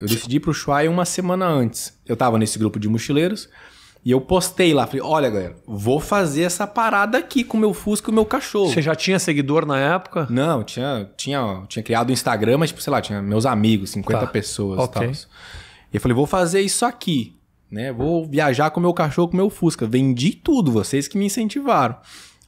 Eu decidi pro Ushuaia uma semana antes. Eu tava nesse grupo de mochileiros e eu postei lá. Falei, olha, galera, vou fazer essa parada aqui com o meu Fusca e o meu cachorro. Você já tinha seguidor na época? Não, tinha, tinha, tinha criado o Instagram, mas, tipo, sei lá, tinha meus amigos, 50 tá. pessoas okay. e tal. E eu falei, vou fazer isso aqui, né? Vou viajar com o meu cachorro, com o meu Fusca. Vendi tudo, vocês que me incentivaram.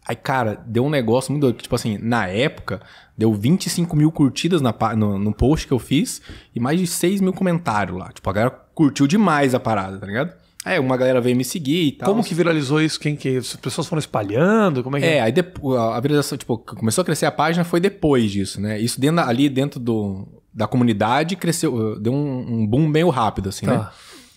Aí, cara, deu um negócio muito doido. Tipo assim, na época, deu 25 mil curtidas na, no, no, post que eu fiz e mais de 6 mil comentários lá. Tipo, a galera curtiu demais a parada, tá ligado? é uma galera veio me seguir e tal. Como que viralizou isso? Quem que. As pessoas foram espalhando? Como é que. É, aí depois, a viralização, tipo, começou a crescer a página foi depois disso, né? Isso dentro, ali dentro do, da comunidade cresceu, deu um, um boom meio rápido, assim, tá. né?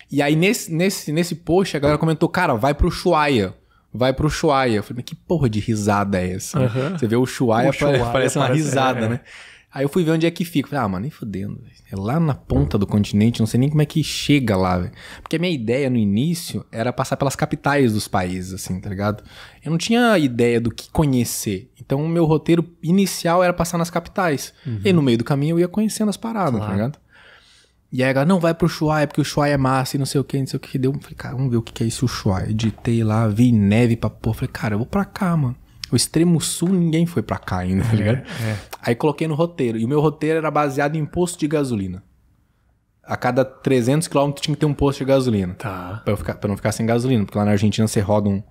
E aí nesse, nesse, nesse post a galera comentou, cara, vai pro Chuaia vai pro Shuaia. Eu falei, mas que porra de risada é essa? Uhum. Você vê o Shuaia, o Shuaia parece é uma risada, é. né? Aí eu fui ver onde é que fica. Falei, ah, mano, nem fudendo. É lá na ponta do continente, não sei nem como é que chega lá, velho. Porque a minha ideia no início era passar pelas capitais dos países, assim, tá ligado? Eu não tinha ideia do que conhecer. Então o meu roteiro inicial era passar nas capitais. Uhum. E no meio do caminho eu ia conhecendo as paradas, tá claro. tá ligado? E aí ela, não, vai pro Shuai, é porque o Shuai é massa e não sei o que, não sei o que. Deu, falei, cara, vamos ver o que é isso, o Shuai. Editei lá, vi neve pra pôr. Falei, cara, eu vou pra cá, mano. O extremo sul, ninguém foi pra cá ainda, tá é, ligado? É, é. Aí coloquei no roteiro. E o meu roteiro era baseado em posto de gasolina. A cada 300 quilômetros tinha que ter um posto de gasolina. Tá. Pra, eu ficar, pra não ficar sem gasolina. Porque lá na Argentina você roda um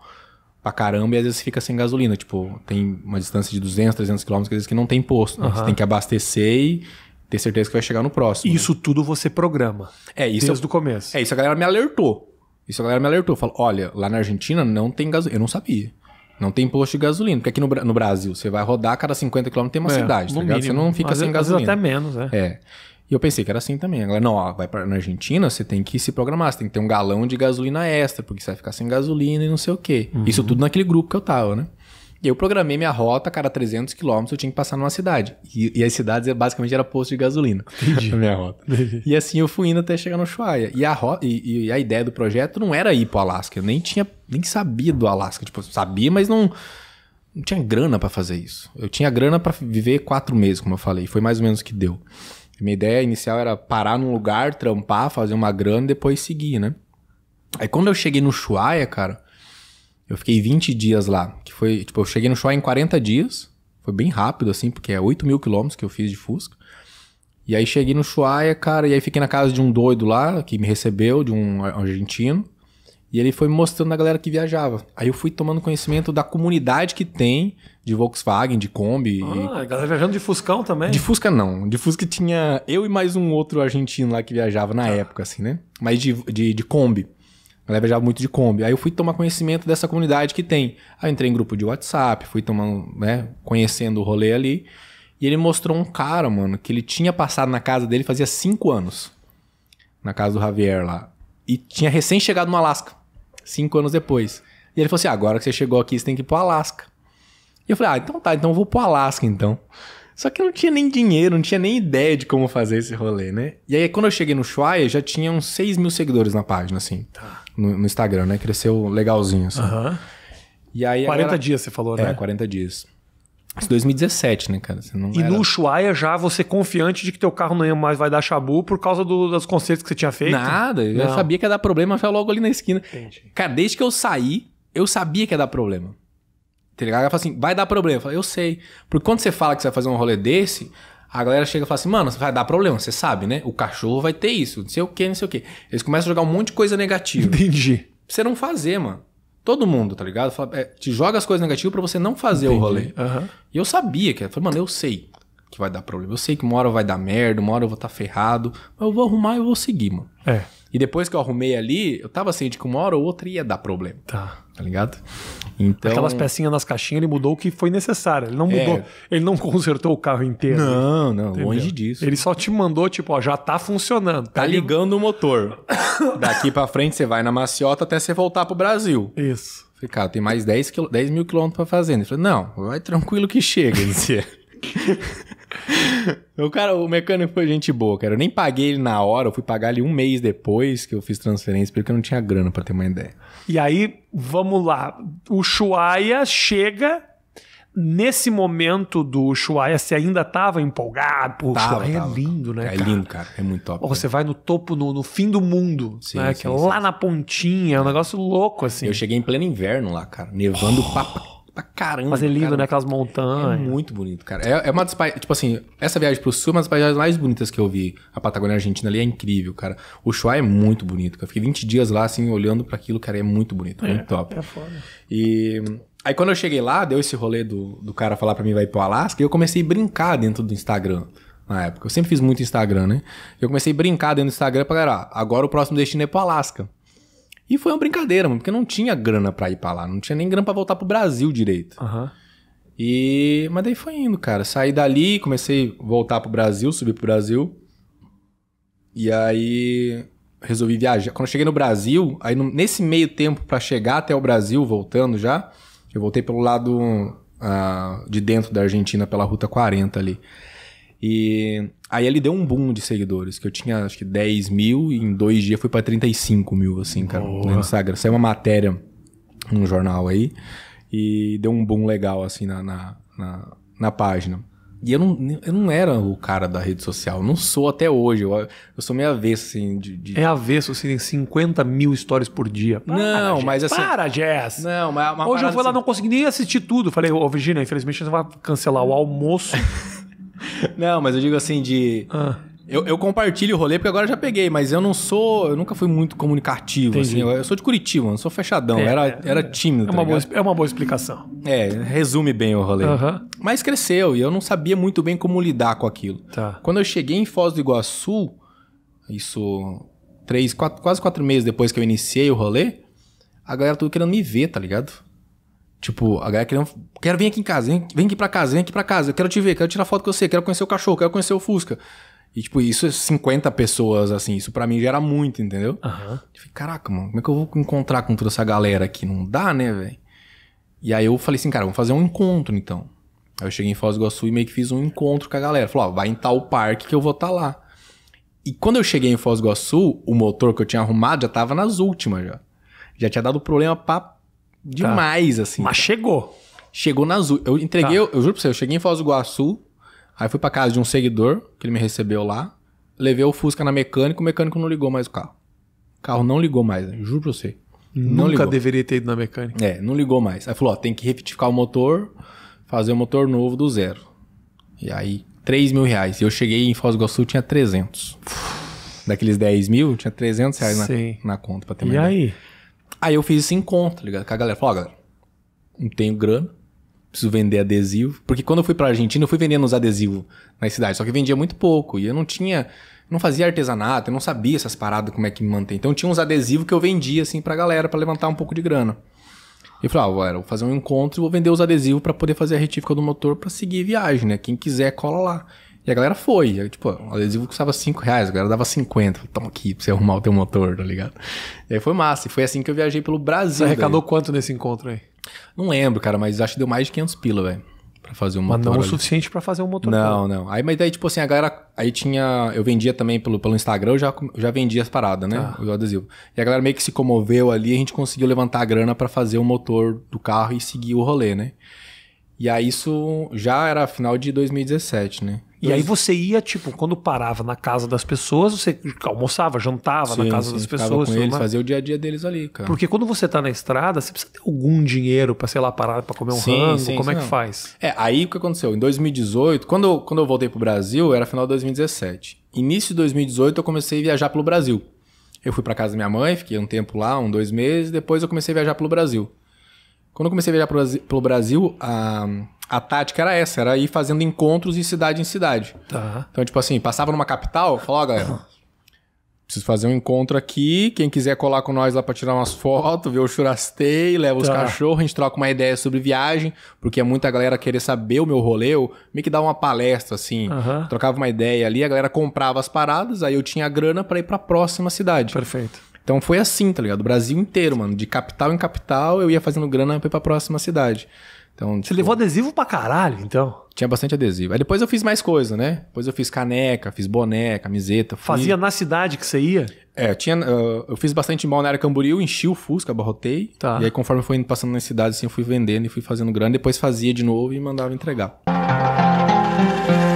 pra caramba e às vezes fica sem gasolina. Tipo, tem uma distância de 200, 300 quilômetros que às vezes que não tem posto. Né? Você tem que abastecer e ter certeza que vai chegar no próximo. Né? Isso né? tudo você programa. É isso. Desde o começo. É isso, a galera me alertou. Isso a galera me alertou. Falou: olha, lá na Argentina não tem gasolina. Eu não sabia. Não tem posto de gasolina. Porque aqui no, no Brasil, você vai rodar, cada 50 km tem uma é, cidade, tá ligado? Mínimo. Você não fica sem gasolina. até menos, é. É. E eu pensei que era assim também. Agora, não, ó, vai para na Argentina, você tem que se programar, você tem que ter um galão de gasolina extra, porque você vai ficar sem gasolina e não sei o quê. Uhum. Isso tudo naquele grupo que eu tava, né? E eu programei minha rota, cara, 300 quilômetros eu tinha que passar numa cidade. E, e as cidades é, basicamente era posto de gasolina. Entendi. minha rota. E assim eu fui indo até chegar no Ushuaia. E a, rota, e, e, a ideia do projeto não era ir pro Alasca. Eu nem tinha, nem sabia do Alasca. Tipo, sabia, mas não, não tinha grana para fazer isso. Eu tinha grana para viver quatro meses, como eu falei. Foi mais ou menos o que deu. Minha ideia inicial era parar num lugar, trampar, fazer uma grana e depois seguir, né? Aí quando eu cheguei no Ushuaia, cara, eu fiquei 20 dias lá, que foi, tipo, eu cheguei no Showa em 40 dias, foi bem rápido, assim, porque é 8 mil quilômetros que eu fiz de Fusca. E aí cheguei no Chuaia, cara, e aí fiquei na casa de um doido lá, que me recebeu, de um argentino. E ele foi me mostrando a galera que viajava. Aí eu fui tomando conhecimento da comunidade que tem de Volkswagen, de Kombi. Ah, e... a galera viajando de Fuscão também? De Fusca não. De Fusca tinha eu e mais um outro argentino lá que viajava na ah. época, assim, né? Mas de, de, de Kombi galera viajava muito de Kombi. Aí eu fui tomar conhecimento dessa comunidade que tem. Aí entrei em grupo de WhatsApp, fui tomando, né, conhecendo o rolê ali. E ele mostrou um cara, mano, que ele tinha passado na casa dele fazia cinco anos. Na casa do Javier lá. E tinha recém chegado no Alasca. Cinco anos depois. E ele falou assim: ah, agora que você chegou aqui, você tem que ir pro Alasca. E eu falei: ah, então tá, então eu vou pro Alasca então. Só que eu não tinha nem dinheiro, não tinha nem ideia de como fazer esse rolê, né? E aí, quando eu cheguei no Shuaia, já tinha uns 6 mil seguidores na página, assim. Tá no, no Instagram, né? Cresceu legalzinho, assim. Uhum. E aí 40 galera... dias você falou, né? É, 40 dias. Isso 2017, né, cara? e era... no Ushuaia já você confiante de que teu carro não ia mais vai dar chabu por causa do, dos conceitos que você tinha feito? Nada, eu sabia que ia dar problema, foi logo ali na esquina. Entendi. Cara, desde que eu saí, eu sabia que ia dar problema. Tá ligado? Ela fala assim, vai dar problema. Eu, falei, eu sei. Porque quando você fala que você vai fazer um rolê desse, a galera chega e fala assim, mano, vai dar problema, você sabe, né? O cachorro vai ter isso, não sei o que, não sei o que. Eles começam a jogar um monte de coisa negativa. Entendi. Pra você não fazer, mano. Todo mundo, tá ligado? Fala, é, te joga as coisas negativas para você não fazer Entendi. o rolê. Uhum. E eu sabia que, eu falei, mano, eu sei que vai dar problema. Eu sei que uma hora vai dar merda, uma hora eu vou estar tá ferrado, mas eu vou arrumar e eu vou seguir, mano. É. E depois que eu arrumei ali, eu tava ciente assim, tipo, que uma hora ou outra ia dar problema. Tá. Tá ligado? Então... Aquelas pecinhas nas caixinhas, ele mudou o que foi necessário. Ele não é. mudou, é... ele não consertou o carro inteiro. Não, não, entendeu? longe disso. Ele só te mandou, tipo, ó, já tá funcionando. Tá, tá ligando o motor. Daqui para frente você vai na maciota até você voltar pro Brasil. Isso. Falei, cara, tem mais 10, quil... 10 mil quilômetros pra fazer. Ele falou, não, vai tranquilo que chega. Ele disse. O cara, o mecânico foi gente boa, cara. Eu nem paguei ele na hora, eu fui pagar ele um mês depois que eu fiz transferência, porque eu não tinha grana, para ter uma ideia. E aí, vamos lá. O Chuaia chega. Nesse momento do Ushuaia, você ainda tava empolgado. Pô, tava, Ushuaia tava, é lindo, né? É cara? lindo, cara. É muito top. você né? vai no topo, no, no fim do mundo, sim, né? Sim, que é sim, lá na pontinha, é um negócio louco, assim. Eu cheguei em pleno inverno lá, cara. Nevando oh. papo pra caramba. Fazer lindo, cara. né? Aquelas montanhas. É muito bonito, cara. É, é uma das. Tipo assim, essa viagem pro sul é uma das paisagens mais bonitas que eu vi. A Patagônia Argentina ali é incrível, cara. O Chua é muito bonito, cara. Fiquei 20 dias lá, assim, olhando para aquilo, cara. É muito bonito, é, muito top. É foda. E. Aí quando eu cheguei lá, deu esse rolê do, do cara falar para mim vai pro Alasca e eu comecei a brincar dentro do Instagram na época. Eu sempre fiz muito Instagram, né? Eu comecei a brincar dentro do Instagram pra galera, agora o próximo destino é pro Alasca. E foi uma brincadeira, mano, porque não tinha grana pra ir pra lá, não tinha nem grana pra voltar pro Brasil direito. Uhum. E. Mas daí foi indo, cara. Saí dali, comecei a voltar pro Brasil, subir pro Brasil. E aí resolvi viajar. Quando eu cheguei no Brasil, aí nesse meio tempo para chegar até o Brasil, voltando já, eu voltei pelo lado uh, de dentro da Argentina, pela Ruta 40 ali. E Aí ele deu um boom de seguidores, que eu tinha acho que 10 mil e em dois dias foi para 35 mil, assim, cara, né, no Instagram. Saiu uma matéria num jornal aí e deu um boom legal, assim, na, na, na, na página. E eu não, eu não era o cara da rede social, não sou até hoje. Eu, eu sou meio avesso, assim. De, de... É avesso, assim, tem 50 mil histórias por dia. Para, não, Jess, mas assim. Para, Jess! Não, mas. É hoje eu fui assim... lá, não consegui nem assistir tudo. Falei, ô, oh, Virginia, infelizmente você vai cancelar o almoço. Não, mas eu digo assim de. Ah. Eu, eu, compartilho o rolê porque agora já peguei, mas eu não sou. Eu nunca fui muito comunicativo, assim. Entendi. assim. Eu, eu, sou de Curitiba, não sou fechadão. É, era, é, era é. tímido. É, tá uma boa, é uma boa explicação. É, resume bem o rolê. Uhum. Mas cresceu e eu não sabia muito bem como lidar com aquilo. Tá. Quando eu cheguei em Foz do Iguaçu, isso três, quatro, quase quatro meses depois que eu iniciei o rolê, a galera tudo querendo me ver, tá ligado? Tipo, a galera querendo. Quero vir aqui em casa, vem, vem aqui pra casa, vem aqui pra casa, eu quero te ver, quero tirar foto com você, quero conhecer o cachorro, quero conhecer o Fusca. E, tipo, isso é 50 pessoas, assim, isso para mim gera muito, entendeu? Uhum. Falei, caraca, mano, como é que eu vou encontrar com toda essa galera aqui? Não dá, né, velho? E aí eu falei assim, cara, vamos fazer um encontro, então. Aí eu cheguei em Foz do Iguaçu e meio que fiz um encontro com a galera. Falei, ó, vai em tal parque que eu vou estar tá lá. E quando eu cheguei em Foz do Iguaçu, o motor que eu tinha arrumado já tava nas últimas, já. Já tinha dado problema pra Tá. demais, tá. assim. Mas chegou. Chegou na Azul. Eu entreguei, tá. eu, eu, juro pra você, eu cheguei em Foz do Iguaçu, aí fui pra casa de um seguidor, que ele me recebeu lá, levei o Fusca na mecânica, o mecânico não ligou mais o carro. O carro não ligou mais, juro pra você. Não Nunca ligou. deveria ter ido na mecânica. É, não ligou mais. Aí falou, ó, tem que retificar o motor, fazer o um motor novo do zero. E aí, 3 mil reais. E eu cheguei em Foz do Iguaçu, tinha 300. Daqueles 10 mil, tinha 300 reais na, na, conta pra ter E ideia. aí? Aí eu fiz esse encontro, tá ligado? Com a galera. Falou, ó, galera, não tenho grana, preciso vender adesivo. Porque quando eu fui pra Argentina, eu fui vendendo uns adesivos na cidade, só que vendia muito pouco. E eu não tinha. Não fazia artesanato, eu não sabia essas paradas, como é que me mantém. Então tinha uns adesivos que eu vendia, assim, pra galera, para levantar um pouco de grana. E eu falei, ah, galera, vou fazer um encontro e vou vender os adesivos para poder fazer a retífica do motor para seguir viagem, né? Quem quiser, cola lá. E a galera foi. tipo, o adesivo custava 5 reais, a galera dava 50. toma aqui pra você arrumar o teu motor, tá ligado? E aí foi massa. E foi assim que eu viajei pelo Brasil. Você arrecadou daí. quanto nesse encontro aí? Não lembro, cara, mas acho que deu mais de 500 pila, velho. Pra fazer um mas motor. Mas não ali. o suficiente para fazer um motor. Não, não. Aí, mas daí, tipo assim, a galera. Aí tinha. Eu vendia também pelo, pelo Instagram, eu já, já vendia as paradas, né? Ah. O adesivo. E a galera meio que se comoveu ali, a gente conseguiu levantar a grana para fazer o motor do carro e seguir o rolê, né? E aí isso já era final de 2017, né? E aí você ia, tipo, quando parava na casa das pessoas, você almoçava, jantava sim, na casa sim, das pessoas. Com eles, fazia o dia a dia deles ali, cara. Porque quando você tá na estrada, você precisa ter algum dinheiro para sei lá, parar para comer um sim, rango, sim, como é que não. faz? É, aí o que aconteceu? Em 2018, quando, eu, quando eu voltei pro Brasil, era final de 2017. Início de 2018 eu comecei a viajar pelo Brasil. Eu fui para casa da minha mãe, fiquei um tempo lá, um, dois meses, depois eu comecei a viajar pelo Brasil. Quando eu comecei a viajar pelo Brasil, a, a tática era essa, era ir fazendo encontros de cidade em cidade. Tá. Então, tipo assim, passava numa capital, falava, ó, galera, preciso fazer um encontro aqui, quem quiser colar com nós lá pra tirar umas fotos, ver o churastei, leva tá. os cachorros, a gente troca uma ideia sobre viagem, porque é muita galera querer saber o meu rolê, eu meio que dava uma palestra, assim, uhum. trocava uma ideia ali, a galera comprava as paradas, aí eu tinha grana para ir pra próxima cidade. Perfeito. Então foi assim, tá ligado? O Brasil inteiro, mano. De capital em capital, eu ia fazendo grana pra ir pra próxima cidade. Então, Você tipo, levou adesivo pra caralho, então? Tinha bastante adesivo. Aí depois eu fiz mais coisa, né? Depois eu fiz caneca, fiz boné, camiseta. Fazia na cidade que você ia? É, eu, tinha, uh, eu fiz bastante mal na área Camboriú, enchi o Fusca, abarrotei. Tá. E aí conforme foi passando nas cidades, assim, eu fui vendendo e fui fazendo grana. Depois fazia de novo e mandava entregar. Música